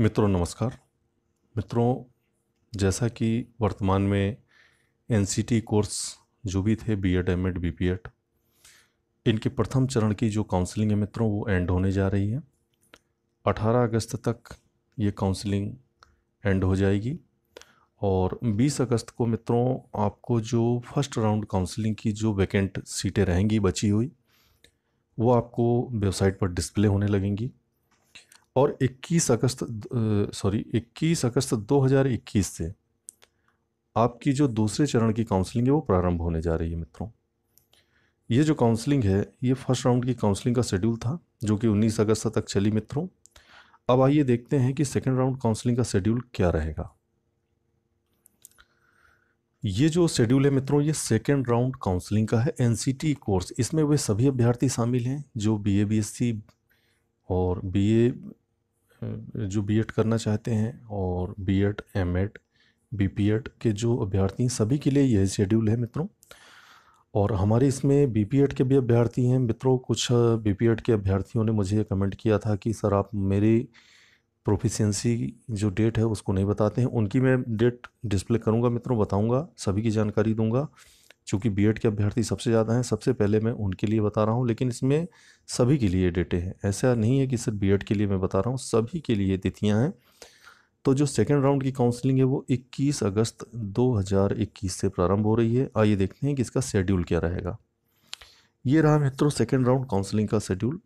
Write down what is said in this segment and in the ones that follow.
मित्रों नमस्कार मित्रों जैसा कि वर्तमान में एन कोर्स जो भी थे B Ed M Ed B P Ed इनके प्रथम चरण की जो काउंसलिंग है मित्रों वो एंड होने जा रही है 18 अगस्त तक ये काउंसलिंग एंड हो जाएगी और 20 अगस्त को मित्रों आपको जो फर्स्ट राउंड काउंसलिंग की जो वैकेंट सीटें रहेंगी बची हुई वो आपको वेबसाइट पर डिस्प्ले होने लगेंगी और 21 अगस्त सॉरी 21 अगस्त 2021 से आपकी जो दूसरे चरण की काउंसलिंग है वो प्रारंभ होने जा रही है मित्रों ये जो काउंसलिंग है ये फर्स्ट राउंड की काउंसलिंग का शेड्यूल था जो कि 19 अगस्त तक चली मित्रों अब आइए देखते हैं कि सेकेंड राउंड काउंसलिंग का शेड्यूल क्या रहेगा ये जो शेड्यूल है मित्रों ये सेकेंड राउंड काउंसलिंग का है एनसीटी कोर्स इसमें वे सभी अभ्यर्थी शामिल हैं जो बीए बीएससी और बीए जो बी करना चाहते हैं और बी पी एड के जो अभ्यर्थी हैं सभी के लिए यह शेड्यूल है मित्रों और हमारे इसमें एड के भी अभ्यर्थी हैं मित्रों कुछ एड के अभ्यर्थियों ने मुझे कमेंट किया था कि सर आप मेरी प्रोफिशेंसी जो डेट है उसको नहीं बताते हैं उनकी मैं डेट डिस्प्ले करूँगा मित्रों बताऊँगा सभी की जानकारी दूँगा चूँकि बी के अभ्यर्थी सबसे ज़्यादा हैं सबसे पहले मैं उनके लिए बता रहा हूँ लेकिन इसमें सभी के लिए डेटे हैं ऐसा नहीं है कि सिर्फ बी के लिए मैं बता रहा हूँ सभी के लिए तिथियाँ हैं तो जो सेकेंड राउंड की काउंसलिंग है वो 21 अगस्त 2021 से प्रारंभ हो रही है आइए देखते हैं कि इसका शेड्यूल क्या रहेगा ये रहा मित्रों सेकेंड राउंड काउंसलिंग का शेड्यूल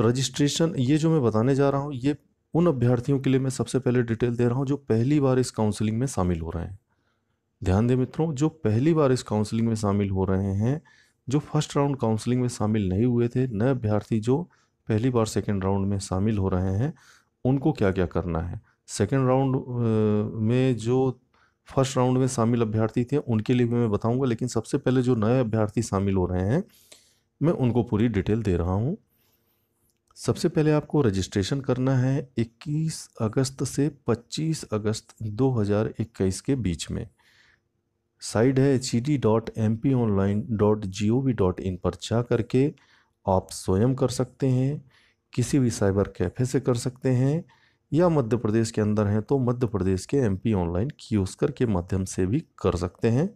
रजिस्ट्रेशन ये जो मैं बताने जा रहा हूँ ये उन अभ्यर्थियों के लिए मैं सबसे पहले डिटेल दे रहा हूँ जो पहली बार इस काउंसलिंग में शामिल हो रहे हैं ध्यान दें मित्रों जो पहली बार इस काउंसलिंग में शामिल हो रहे हैं जो फर्स्ट राउंड काउंसलिंग में शामिल नहीं हुए थे नए अभ्यर्थी जो पहली बार सेकेंड राउंड में शामिल हो रहे हैं उनको क्या क्या करना है सेकेंड राउंड में जो फर्स्ट राउंड में शामिल अभ्यर्थी थे उनके लिए भी मैं बताऊंगा लेकिन सबसे पहले जो नए अभ्यर्थी शामिल हो रहे हैं मैं उनको पूरी डिटेल दे रहा हूं सबसे पहले आपको रजिस्ट्रेशन करना है 21 अगस्त से 25 अगस्त 2021 के बीच में साइड है H E D dot M P online dot G O V dot in पर जा करके आप स्वयं कर सकते हैं किसी भी साइबर कैफ़े से कर सकते हैं या मध्य प्रदेश के अंदर हैं तो मध्य प्रदेश के एम पी ऑनलाइन कियोस्कर के माध्यम से भी कर सकते हैं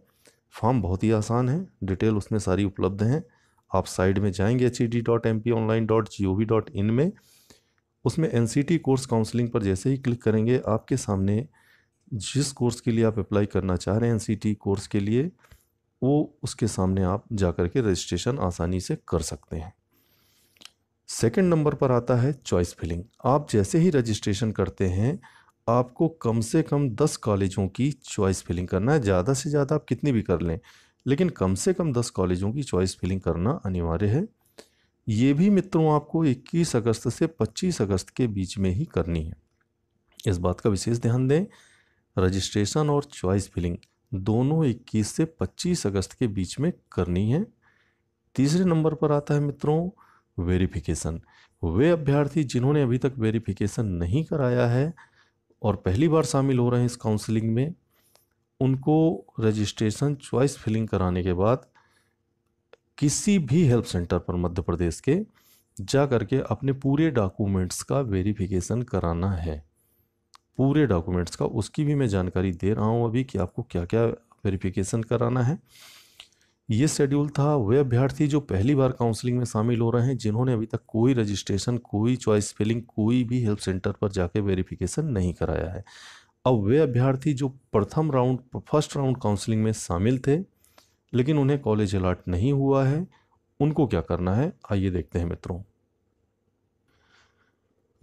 फॉर्म बहुत ही आसान है डिटेल उसमें सारी उपलब्ध हैं आप साइड में जाएंगे H E D dot M P online dot G O V dot in में उसमें N C T course counselling पर जैसे ही क्लिक करेंगे आपके सामने जिस कोर्स के लिए आप अप्लाई करना चाह रहे हैं एन कोर्स के लिए वो उसके सामने आप जा कर के रजिस्ट्रेशन आसानी से कर सकते हैं सेकेंड नंबर पर आता है चॉइस फिलिंग आप जैसे ही रजिस्ट्रेशन करते हैं आपको कम से कम दस कॉलेजों की चॉइस फिलिंग करना है ज़्यादा से ज़्यादा आप कितनी भी कर लें लेकिन कम से कम दस कॉलेजों की चॉइस फिलिंग करना अनिवार्य है ये भी मित्रों आपको 21 अगस्त से 25 अगस्त के बीच में ही करनी है इस बात का विशेष ध्यान दें रजिस्ट्रेशन और चॉइस फिलिंग दोनों 21 से 25 अगस्त के बीच में करनी है तीसरे नंबर पर आता है मित्रों वेरिफिकेशन वे अभ्यर्थी जिन्होंने अभी तक वेरिफिकेशन नहीं कराया है और पहली बार शामिल हो रहे हैं इस काउंसलिंग में उनको रजिस्ट्रेशन चॉइस फिलिंग कराने के बाद किसी भी हेल्प सेंटर पर मध्य प्रदेश के जा करके अपने पूरे डॉक्यूमेंट्स का वेरिफिकेशन कराना है पूरे डॉक्यूमेंट्स का उसकी भी मैं जानकारी दे रहा हूँ अभी कि आपको क्या क्या वेरिफिकेशन कराना है ये शेड्यूल था वे अभ्यर्थी जो पहली बार काउंसलिंग में शामिल हो रहे हैं जिन्होंने अभी तक कोई रजिस्ट्रेशन कोई चॉइस फिलिंग कोई भी हेल्प सेंटर पर जाके वेरिफिकेशन नहीं कराया है अब वे अभ्यर्थी जो प्रथम राउंड फर्स्ट राउंड काउंसलिंग में शामिल थे लेकिन उन्हें कॉलेज अलाट नहीं हुआ है उनको क्या करना है आइए देखते हैं मित्रों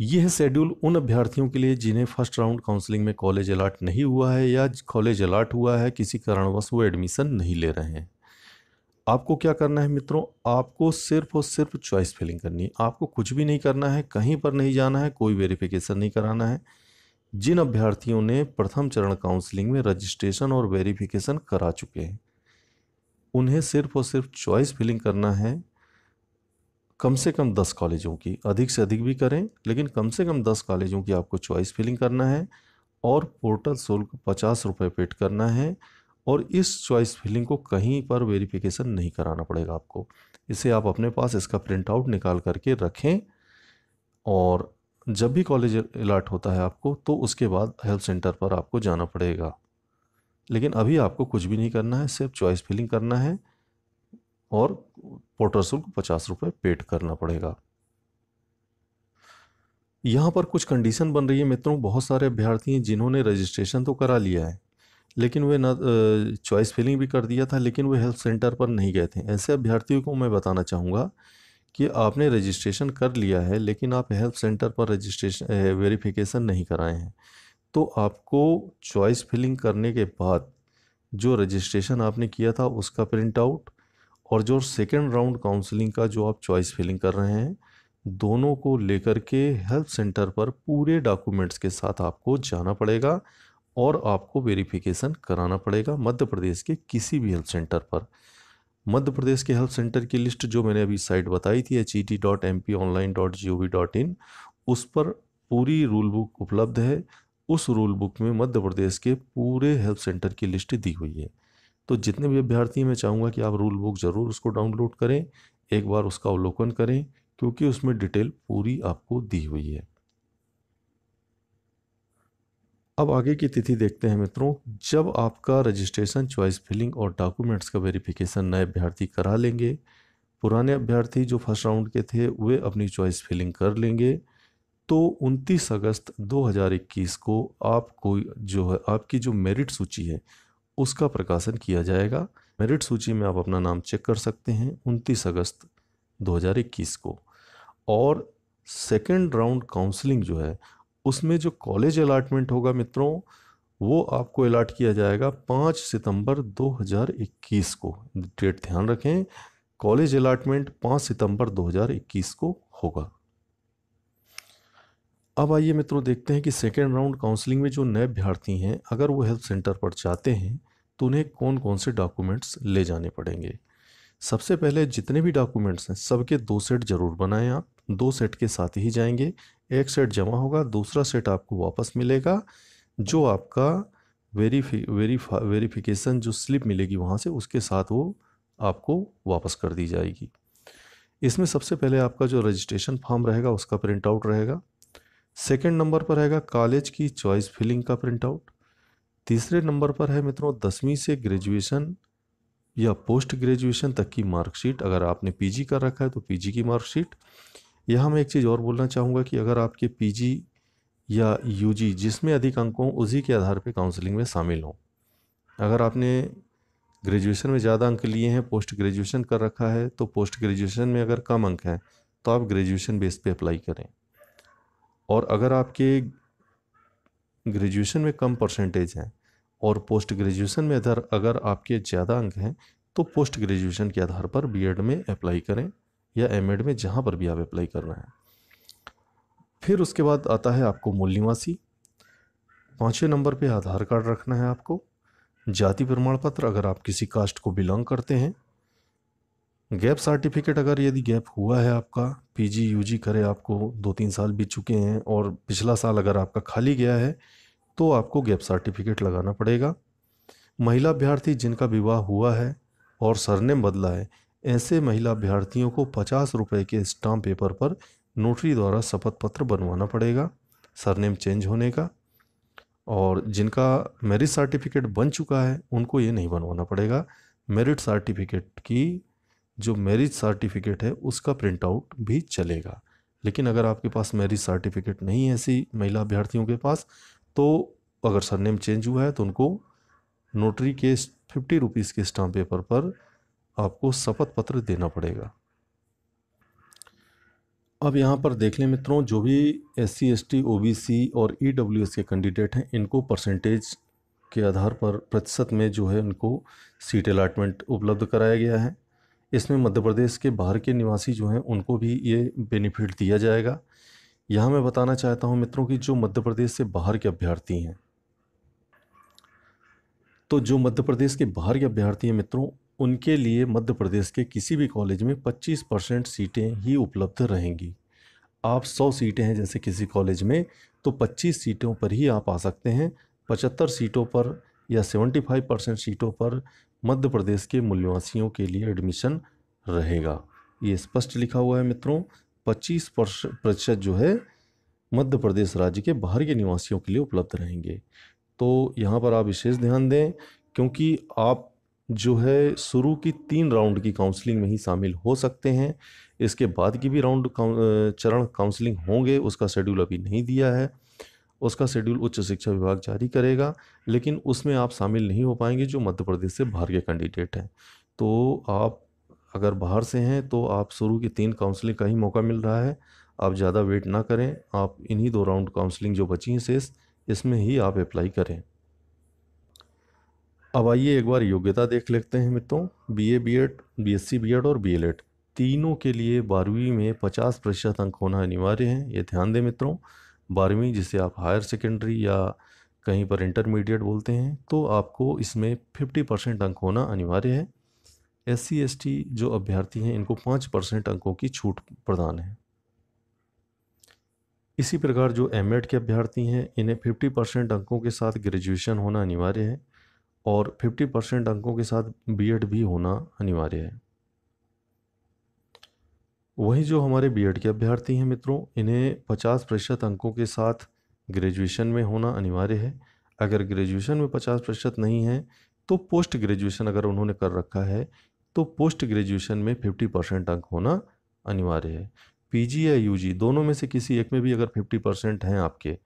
यह शेड्यूल उन अभ्यर्थियों के लिए जिन्हें फर्स्ट राउंड काउंसलिंग में कॉलेज अलाट नहीं हुआ है या कॉलेज अलाट हुआ है किसी कारणवश वो एडमिशन नहीं ले रहे हैं आपको क्या करना है मित्रों आपको सिर्फ और सिर्फ चॉइस फिलिंग करनी है आपको कुछ भी नहीं करना है कहीं पर नहीं जाना है कोई वेरिफिकेशन नहीं कराना है जिन अभ्यर्थियों ने प्रथम चरण काउंसलिंग में रजिस्ट्रेशन और वेरिफिकेशन करा चुके हैं उन्हें सिर्फ और सिर्फ चॉइस फिलिंग करना है कम से कम दस कॉलेजों की अधिक से अधिक भी करें लेकिन कम से कम दस कॉलेजों की आपको चॉइस फिलिंग करना है और पोर्टल शुल्क पचास रुपये पेड करना है और इस चॉइस फिलिंग को कहीं पर वेरिफिकेशन नहीं कराना पड़ेगा आपको इसे आप अपने पास इसका प्रिंट आउट निकाल करके रखें और जब भी कॉलेज अलाट होता है आपको तो उसके बाद हेल्प सेंटर पर आपको जाना पड़ेगा लेकिन अभी आपको कुछ भी नहीं करना है सिर्फ चॉइस फिलिंग करना है और पोर्टर शुल्क पचास रुपये पेड करना पड़ेगा यहाँ पर कुछ कंडीशन बन रही है मित्रों बहुत सारे अभ्यर्थी हैं जिन्होंने रजिस्ट्रेशन तो करा लिया है लेकिन वे ना चॉइस फिलिंग भी कर दिया था लेकिन वे हेल्थ सेंटर पर नहीं गए थे ऐसे अभ्यर्थियों को मैं बताना चाहूँगा कि आपने रजिस्ट्रेशन कर लिया है लेकिन आप हेल्थ सेंटर पर रजिस्ट्रेशन वेरिफिकेशन नहीं कराए हैं तो आपको चॉइस फिलिंग करने के बाद जो रजिस्ट्रेशन आपने किया था उसका प्रिंट आउट और जो सेकेंड राउंड काउंसलिंग का जो आप चॉइस फिलिंग कर रहे हैं दोनों को लेकर के हेल्प सेंटर पर पूरे डॉक्यूमेंट्स के साथ आपको जाना पड़ेगा और आपको वेरिफिकेशन कराना पड़ेगा मध्य प्रदेश के किसी भी हेल्प सेंटर पर मध्य प्रदेश के हेल्प सेंटर की लिस्ट जो मैंने अभी साइट बताई थी H E T dot M P online dot G O V dot in उस पर पूरी रूल बुक उपलब्ध है उस रूल बुक में मध्य प्रदेश के पूरे हेल्प सेंटर की लिस्ट दी हुई है तो जितने भी अभ्यर्थी मैं चाहूँगा कि आप रूल बुक ज़रूर उसको डाउनलोड करें एक बार उसका अवलोकन करें क्योंकि उसमें डिटेल पूरी आपको दी हुई है अब आगे की तिथि देखते हैं मित्रों जब आपका रजिस्ट्रेशन चॉइस फिलिंग और डॉक्यूमेंट्स का वेरिफिकेशन नए अभ्यर्थी करा लेंगे पुराने अभ्यर्थी जो फर्स्ट राउंड के थे वे अपनी चॉइस फिलिंग कर लेंगे तो 29 अगस्त 2021 को आप कोई जो है आपकी जो मेरिट सूची है उसका प्रकाशन किया जाएगा मेरिट सूची में आप अपना नाम चेक कर सकते हैं उनतीस अगस्त 2021 को और सेकेंड राउंड काउंसलिंग जो है उसमें जो कॉलेज अलाटमेंट होगा मित्रों वो आपको अलाट किया जाएगा पाँच सितंबर 2021 को डेट ध्यान रखें कॉलेज अलाटमेंट पाँच सितंबर 2021 को होगा अब आइए मित्रों देखते हैं कि सेकेंड राउंड काउंसलिंग में जो नए अभ्यर्थी हैं अगर वो हेल्थ सेंटर पर जाते हैं तो उन्हें कौन कौन से डॉक्यूमेंट्स ले जाने पड़ेंगे सबसे पहले जितने भी डॉक्यूमेंट्स हैं सबके दो सेट ज़रूर बनाएं आप दो सेट के साथ ही जाएंगे एक सेट जमा होगा दूसरा सेट आपको वापस मिलेगा जो आपका वेरीफी वेरीफा वेरीफिकेशन जो स्लिप मिलेगी वहाँ से उसके साथ वो आपको वापस कर दी जाएगी इसमें सबसे पहले आपका जो रजिस्ट्रेशन फॉर्म रहेगा उसका प्रिंट आउट रहेगा सेकेंड नंबर पर रहेगा कॉलेज की चॉइस फिलिंग का प्रिंट आउट तीसरे नंबर पर है मित्रों दसवीं से ग्रेजुएशन या पोस्ट ग्रेजुएशन तक की मार्कशीट अगर आपने पीजी कर रखा है तो पीजी की मार्कशीट यहाँ मैं एक चीज़ और बोलना चाहूँगा कि अगर आपके पीजी या यूजी जिसमें अधिक अंक हों उसी के आधार पर काउंसलिंग में शामिल हों अगर आपने ग्रेजुएशन में ज़्यादा अंक लिए हैं पोस्ट ग्रेजुएशन कर रखा है तो पोस्ट ग्रेजुएशन में अगर कम अंक हैं तो आप ग्रेजुएशन बेस पर अप्लाई करें और अगर आपके ग्रेजुएशन में कम परसेंटेज हैं और पोस्ट ग्रेजुएशन में अगर अगर आपके ज़्यादा अंक हैं तो पोस्ट ग्रेजुएशन के आधार पर बी में अप्लाई करें या एम में जहाँ पर भी आप अप्लाई करना है फिर उसके बाद आता है आपको मूल निवासी पाँचवें नंबर पे आधार कार्ड रखना है आपको जाति प्रमाण पत्र अगर आप किसी कास्ट को बिलोंग करते हैं गैप सर्टिफिकेट अगर यदि गैप हुआ है आपका पीजी यूजी करे आपको दो तीन साल बीत चुके हैं और पिछला साल अगर आपका खाली गया है तो आपको गैप सर्टिफिकेट लगाना पड़ेगा महिला अभ्यर्थी जिनका विवाह हुआ है और सरनेम बदला है ऐसे महिला अभ्यर्थियों को पचास रुपये के स्टाम्प पेपर पर नोटरी द्वारा शपथ पत्र बनवाना पड़ेगा सरनेम चेंज होने का और जिनका मेरिट सर्टिफिकेट बन चुका है उनको ये नहीं बनवाना पड़ेगा मेरिट सर्टिफिकेट की जो मैरिज सर्टिफिकेट है उसका प्रिंट आउट भी चलेगा लेकिन अगर आपके पास मैरिज सर्टिफिकेट नहीं है ऐसी महिला अभ्यर्थियों के पास तो अगर सरनेम चेंज हुआ है तो उनको नोटरी के फिफ्टी रुपीज़ के स्टाम्प पेपर पर आपको शपथ पत्र देना पड़ेगा अब यहाँ पर देख लें मित्रों जो भी S C S T O B C और ई डब्ल्यू एस के कैंडिडेट हैं इनको परसेंटेज के आधार पर प्रतिशत में जो है उनको सीट अलाटमेंट उपलब्ध कराया गया है इसमें मध्य प्रदेश के बाहर के निवासी जो हैं उनको भी ये बेनिफिट दिया जाएगा यहाँ मैं बताना चाहता हूँ मित्रों की जो मध्य प्रदेश से बाहर के अभ्यर्थी हैं तो जो मध्य प्रदेश के बाहर के अभ्यर्थी हैं मित्रों उनके लिए मध्य प्रदेश के किसी भी कॉलेज में 25 परसेंट सीटें ही उपलब्ध रहेंगी आप 100 सीटें हैं जैसे किसी कॉलेज में तो 25 सीटों पर ही आप आ सकते हैं 75 सीटों पर या 75 परसेंट सीटों पर मध्य प्रदेश के मूल्यवासियों के लिए एडमिशन रहेगा ये स्पष्ट लिखा हुआ है मित्रों 25 प्रतिशत जो है मध्य प्रदेश राज्य के बाहर के निवासियों के लिए उपलब्ध रहेंगे तो यहाँ पर आप विशेष ध्यान दें क्योंकि आप जो है शुरू की तीन राउंड की काउंसलिंग में ही शामिल हो सकते हैं इसके बाद की भी राउंड चरण काउंसलिंग होंगे उसका शेड्यूल अभी नहीं दिया है उसका शेड्यूल उच्च शिक्षा विभाग जारी करेगा लेकिन उसमें आप शामिल नहीं हो पाएंगे जो मध्य प्रदेश से बाहर के कैंडिडेट हैं तो आप अगर बाहर से हैं तो आप शुरू की तीन काउंसलिंग का ही मौका मिल रहा है आप ज़्यादा वेट ना करें आप इन्हीं दो राउंड काउंसलिंग जो बची हैं शेष इसमें ही आप अप्लाई करें अब आइए एक बार योग्यता देख लेते हैं मित्रों B A B Ed B S C B Ed और बी एल एड तीनों के लिए बारहवीं में पचास प्रतिशत अंक होना अनिवार्य है ये ध्यान दें मित्रों बारहवीं जिसे आप हायर सेकेंडरी या कहीं पर इंटरमीडिएट बोलते हैं तो आपको इसमें फिफ्टी परसेंट अंक होना अनिवार्य है एस सी एस टी जो अभ्यर्थी हैं इनको पाँच परसेंट अंकों की छूट प्रदान है इसी प्रकार जो एम एड e के अभ्यर्थी हैं इन्हें फिफ्टी परसेंट अंकों के साथ ग्रेजुएशन होना अनिवार्य है और फिफ्टी परसेंट अंकों के साथ बी एड e भी होना अनिवार्य है वही जो हमारे बीएड के अभ्यर्थी हैं मित्रों इन्हें 50 प्रतिशत अंकों के साथ ग्रेजुएशन में होना अनिवार्य है अगर ग्रेजुएशन में 50 प्रतिशत नहीं है तो पोस्ट ग्रेजुएशन अगर उन्होंने कर रखा है तो पोस्ट ग्रेजुएशन में 50 परसेंट अंक होना अनिवार्य है पीजी या यूजी दोनों में से किसी एक में भी अगर 50 परसेंट हैं आपके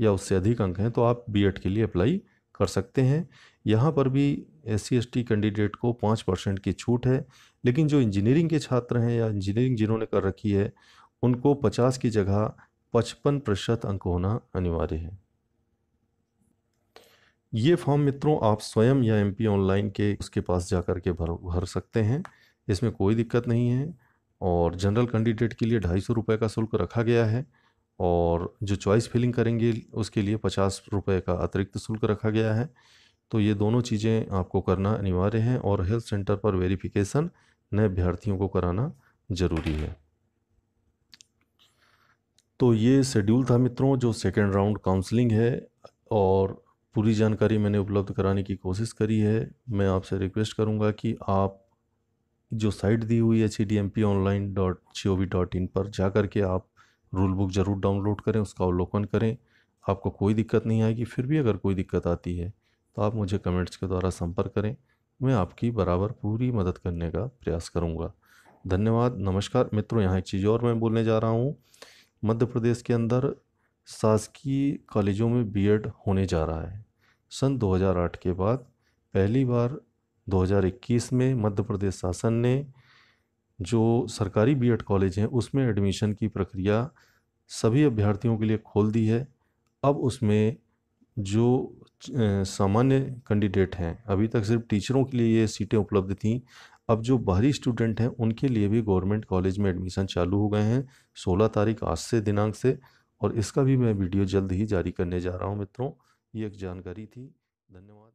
या उससे अधिक अंक हैं तो आप बीएड के लिए अप्लाई कर सकते हैं यहाँ पर भी एस सी कैंडिडेट को पाँच परसेंट की छूट है लेकिन जो इंजीनियरिंग के छात्र हैं या इंजीनियरिंग जिन्होंने कर रखी है उनको पचास की जगह पचपन प्रतिशत अंक होना अनिवार्य है ये फॉर्म मित्रों आप स्वयं या एम ऑनलाइन के उसके पास जा कर के भर भर सकते हैं इसमें कोई दिक्कत नहीं है और जनरल कैंडिडेट के लिए ढाई सौ रुपये का शुल्क रखा गया है और जो चॉइस फिलिंग करेंगे उसके लिए पचास रुपये का अतिरिक्त शुल्क रखा गया है तो ये दोनों चीज़ें आपको करना अनिवार्य है और हेल्थ सेंटर पर वेरिफिकेशन नए अभ्यर्थियों को कराना ज़रूरी है तो ये शेड्यूल था मित्रों जो सेकेंड राउंड काउंसलिंग है और पूरी जानकारी मैंने उपलब्ध कराने की कोशिश करी है मैं आपसे रिक्वेस्ट करूंगा कि आप जो साइट दी हुई है C D M P online dot G O V dot in पर जा कर के आप रूल बुक ज़रूर डाउनलोड करें उसका अवलोकन करें आपको कोई दिक्कत नहीं आएगी फिर भी अगर कोई दिक्कत आती है तो आप मुझे कमेंट्स के द्वारा संपर्क करें मैं आपकी बराबर पूरी मदद करने का प्रयास करूँगा धन्यवाद नमस्कार मित्रों यहाँ एक चीज़ और मैं बोलने जा रहा हूँ मध्य प्रदेश के अंदर शासकीय कॉलेजों में बी होने जा रहा है सन 2008 के बाद पहली बार 2021 में मध्य प्रदेश शासन ने जो सरकारी बीएड कॉलेज हैं उसमें एडमिशन की प्रक्रिया सभी अभ्यर्थियों के लिए खोल दी है अब उसमें जो सामान्य कैंडिडेट हैं अभी तक सिर्फ टीचरों के लिए ये सीटें उपलब्ध थीं अब जो बाहरी स्टूडेंट हैं उनके लिए भी गवर्नमेंट कॉलेज में एडमिशन चालू हो गए हैं 16 तारीख आज से दिनांक से और इसका भी मैं वीडियो जल्द ही जारी करने जा रहा हूँ मित्रों ये एक जानकारी थी धन्यवाद